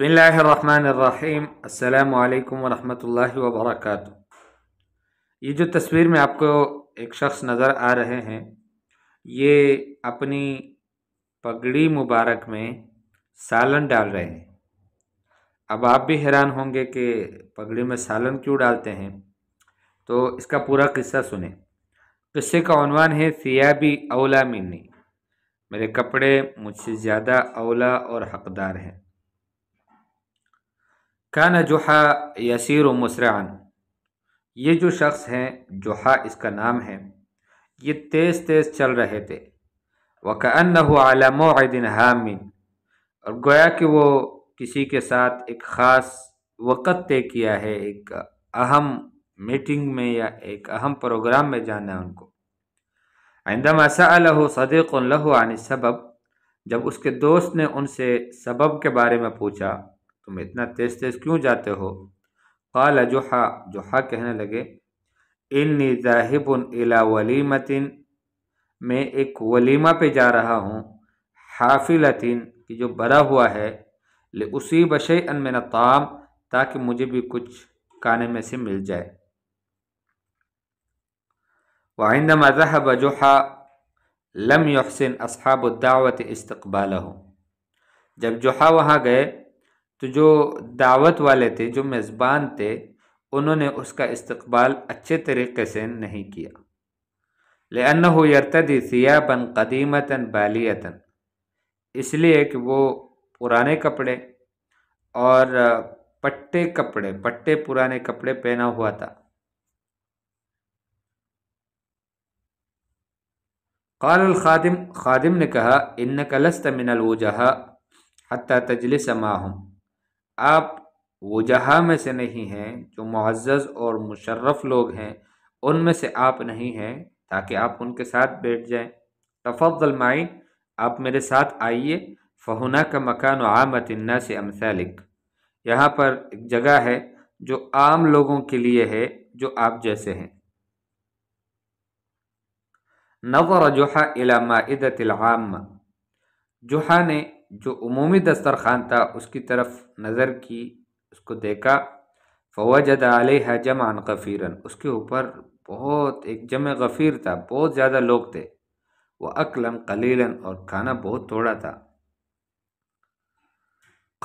बसमीम अल्लाम वरहमल वबरक ये जो तस्वीर में आपको एक शख्स नज़र आ रहे हैं ये अपनी पगड़ी मुबारक में सालन डाल रहे हैं अब आप भी हैरान होंगे कि पगड़ी में सालन क्यों डालते हैं तो इसका पूरा किस्सा सुने किस्से का अनवान है सियाबी अवला मिनी मेरे कपड़े मुझसे ज़्यादा अवला और हकदार हैं कान जुहा यसीर मुसरान ये जो शख्स हैं जुहा इसका नाम है ये तेज़ तेज़ चल रहे थे वक़न आलमदिन हामिन और गोया कि वो किसी के साथ एक ख़ास वक़्त तय किया है एक अहम मीटिंग में या एक अहम प्रोग्राम में जाना है उनको आइंदमा सलह सबब जब उसके दोस्त ने उनसे सबब के बारे में पूछा तुम इतना तेज तेज क्यों जाते हो कल जोहा जोहा कहने लगे इन जाहिबन इला वलीमतिन मैं एक वलीमा पे जा रहा हूँ हाफिलतिन कि जो बरा हुआ है ले उसी बशे अन मेरा नाम ताकि मुझे भी कुछ खाने में से मिल जाए वाइंद मजहब बजहा लम यहसिन असहाबुद्दावत इस्तबाल जब जोहा वहाँ गए तो जो दावत वाले थे जो मेज़बान थे उन्होंने उसका इस्तकबाल अच्छे तरीके से नहीं किया लेन हो यरतदी सियाबन कदीमतन बालियतन इसलिए कि वो पुराने कपड़े और पट्टे कपड़े पट्टे पुराने कपड़े पहना हुआ था काल खादिम खादिम ने कहा इन कलस्त मिनल वजह हती तजलिस माहम आप वजहा में से नहीं हैं जो मुआज़ और मुशर्रफ लोग हैं उनमें से आप नहीं हैं ताकि आप उनके साथ बैठ जाएं तफ़लमाइन आप मेरे साथ आइए फ़हुना का मकान आमतना से अमसालिक यहाँ पर एक जगह है जो आम लोगों के लिए है जो आप जैसे हैं नवर जुहा इलामा इदतिलआम जुहा ने जो उमूमी दस्तरखान था उसकी तरफ नज़र की उसको देखा फवजद है जमान गफ़ीरन उसके ऊपर बहुत एक जम गफ़ीर था बहुत ज़्यादा लोग थे वह अकलन कलीलन और खाना बहुत थोड़ा था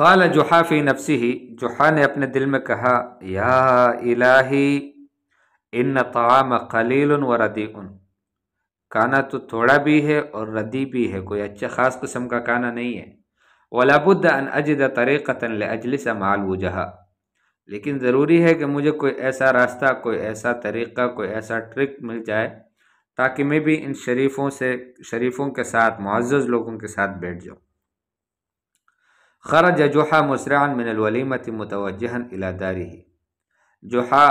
काल जुहाफी नफसी ही जुहा ने अपने दिल में कहा या इलाही इन ताम कलील व रदी उन खाना तो थोड़ा भी है और रदी भी है कोई अच्छा ख़ास कस्म का खाना नहीं है वलाबुद्द अन अजद तरीक़तन अजलिस माल वजहा लेकिन ज़रूरी है कि मुझे कोई ऐसा रास्ता कोई ऐसा तरीक़ा कोई ऐसा ट्रिक मिल जाए ताकि मैं भी इन शरीफों से शरीफों के साथ मुआज़ लोगों के साथ बैठ जाऊँ खरज जोहा मुसरान मिनलवलीमत मतवजहन इलादारी जोहा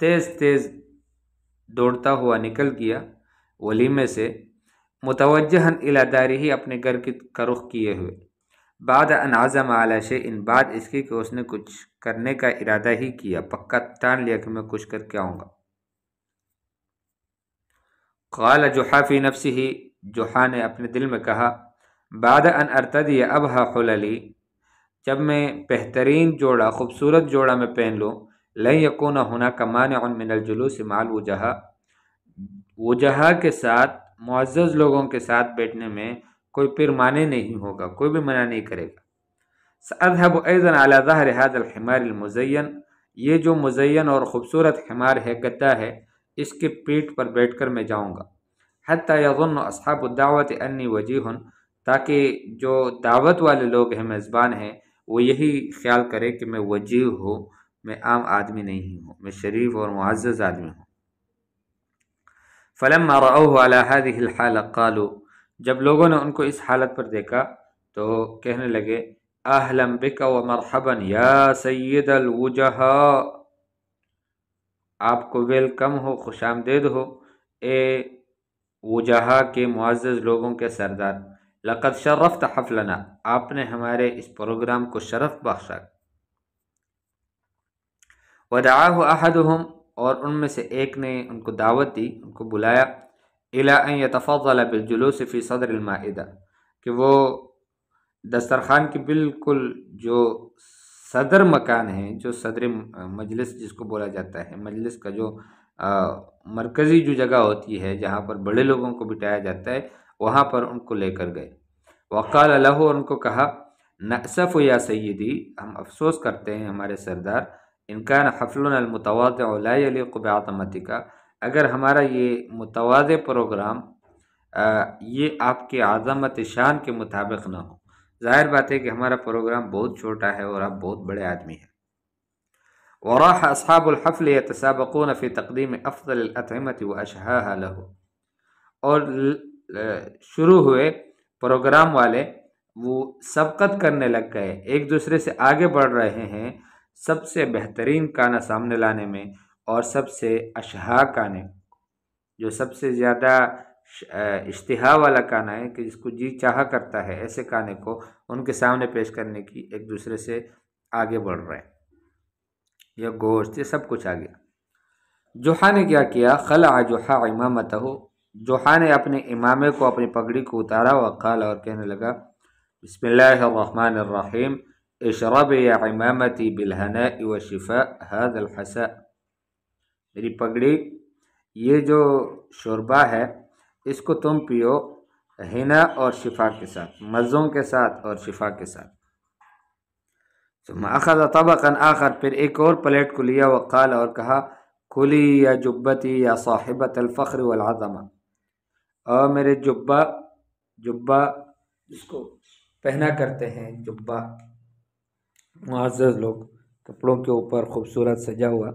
तेज़ तेज़ दौड़ता हुआ निकल गया वलीमे से मुतवजहन इला दारी अपने घर की रुख किए हुए बाद अनाजम आला इन बात इसके कि उसने कुछ करने का इरादा ही किया पक्का टान लिया कि मैं कुछ करके आऊँगा ख़ाल जोहा फ़ी नफसी ही जोहा ने अपने दिल में कहा बाद अन अरतदी अब हलली जब मैं बेहतरीन जोड़ा खूबसूरत जोड़ा मैं पहन लूँ लई यकून होना कमान मिनल जुलूस माल वजह वजह के साथ मुआज़ लोगों के साथ बैठने में कोई माने नहीं होगा कोई भी मना नहीं करेगा अजहब ऐज़न अलाज़ाह रहादलहमारमज़ैन ये जो मुजैन और ख़ूबसूरत हमार है गद्दा है इसके पीठ पर बैठ कर मैं जाऊँगा हती यगन अन्य अन्नी वजीहन ताकि जो दावत वाले लोग हैं मेज़बान हैं वो यही ख्याल करें कि मैं वजीह हूँ मैं आम आदमी नहीं हूँ मैं शरीफ और मुआज़ आदमी हूँ फ़लम हाल कालू जब लोगों ने उनको इस हालत पर देखा तो कहने लगे अहलम बिका व मरहबन या सैद अलवजह आपको वेलकम हो खुश आमदेद हो ए वजहा के मुआज़ लोगों के सरदार लकत शर्रफ़ हफलना आपने हमारे इस प्रोग्राम को शरफ बख्शा वदाह अहद हम और उनमें से एक ने उनको दावत दी उनको बुलाया अला तफ़ल बिलजुलूसफ़ी सदरमादा कि वो दस्तरखान की बिल्कुल जो सदर मकान है जो सदर मजलिस जिसको बोला जाता है मजलिस का जो मरकज़ी जो जगह होती है जहाँ पर बड़े लोगों को बिठाया जाता है वहाँ पर उनको लेकर गए वक़ाल लहू उनको कहा नसफ़ या सैदी हम अफसोस करते हैं हमारे सरदार इनका हफलमतवाद का अगर हमारा ये मुतवाद प्रोग्राम ये आपके आज़मत शान के मुताबिक ना हो ज़ाहिर बात है कि हमारा प्रोग्राम बहुत छोटा है और आप बहुत बड़े आदमी हैं वराह असहाबुलहफ़ल यतसाबकून फ़ी तकदीम अफ़लमत व अशहा और शुरू हुए प्रोग्राम वाले वो सबकत करने लग गए एक दूसरे से आगे बढ़ रहे हैं सबसे बेहतरीन काना सामने लाने में और सबसे अशहा काने जो सबसे ज़्यादा इश्तहा वाला काना है कि जिसको जी चाह करता है ऐसे काने को उनके सामने पेश करने की एक दूसरे से आगे बढ़ रहे हैं यह गोश्त ये सब कुछ आ गया जोहा ने क्या किया आ जोहा इमामत हो जोहा ने अपने इमामे को अपनी पगड़ी को उतारा व खल और कहने लगा बसमीम इशरब या इमामती बिलहना व शिफा हद अलहसा मेरी पगड़ी ये जो शोरबा है इसको तुम पियो हिना और शिफा के साथ मज़ों के साथ और शिफा के साथ अखद तबकन आखर फिर एक और प्लेट को लिया वकाल और कहा खुली या जुब्बती या साहिबत अलफ़्र वालज़मा और मेरे जुब्बा जुब्बा जिसको पहना करते हैं जुब्बा मुआज़ लोग कपड़ों के ऊपर खूबसूरत सजा हुआ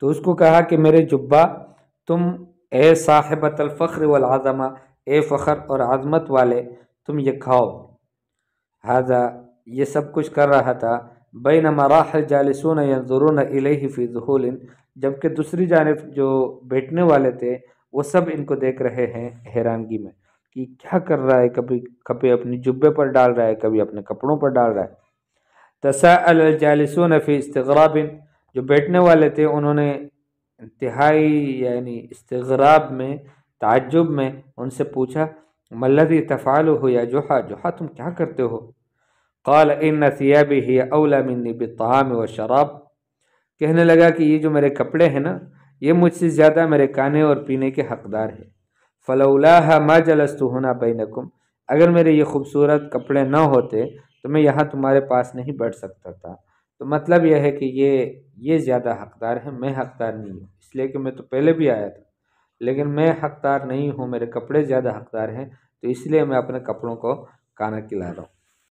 तो उसको कहा कि मेरे जुब्बा तुम ए साहिबत अलफ़्र वज़मा ए फ़ख्र और आज़मत वाले तुम ये खाओ हाजा ये सब कुछ कर रहा था बैन मराहल जालसून यंजुरून फ़ी जहूलिन जबकि दूसरी जानब जो बैठने वाले थे वो सब इनको देख रहे हैं हैरानगी में कि क्या कर रहा है कभी कभी अपने जुब्बे पर डाल रहा है कभी अपने कपड़ों पर डाल रहा है तसाजालसून फ़ी इसतराबिन जो बैठने वाले थे उन्होंने इंतहाई यानी इसतराब में ताजुब में उनसे पूछा मल्लदी तफ़ाल हो या जोहा जोहा तुम क्या करते हो क़ाल इन सियाबी ही अवला मिन्नी बताम व शराब कहने लगा कि ये जो मेरे कपड़े हैं ना ये मुझसे ज़्यादा मेरे खाने और पीने के हकदार है फ़लौला मा जलस्तु होना बैनकुम अगर मेरे ये खूबसूरत कपड़े ना होते तो मैं यहाँ तुम्हारे पास नहीं बैठ सकता था तो मतलब यह है कि ये ये ज़्यादा हकदार है मैं हकदार नहीं हूँ इसलिए कि मैं तो पहले भी आया था लेकिन मैं हकदार नहीं हूँ मेरे कपड़े ज़्यादा हकदार हैं तो इसलिए मैं अपने कपड़ों को काना खिला रहा हूँ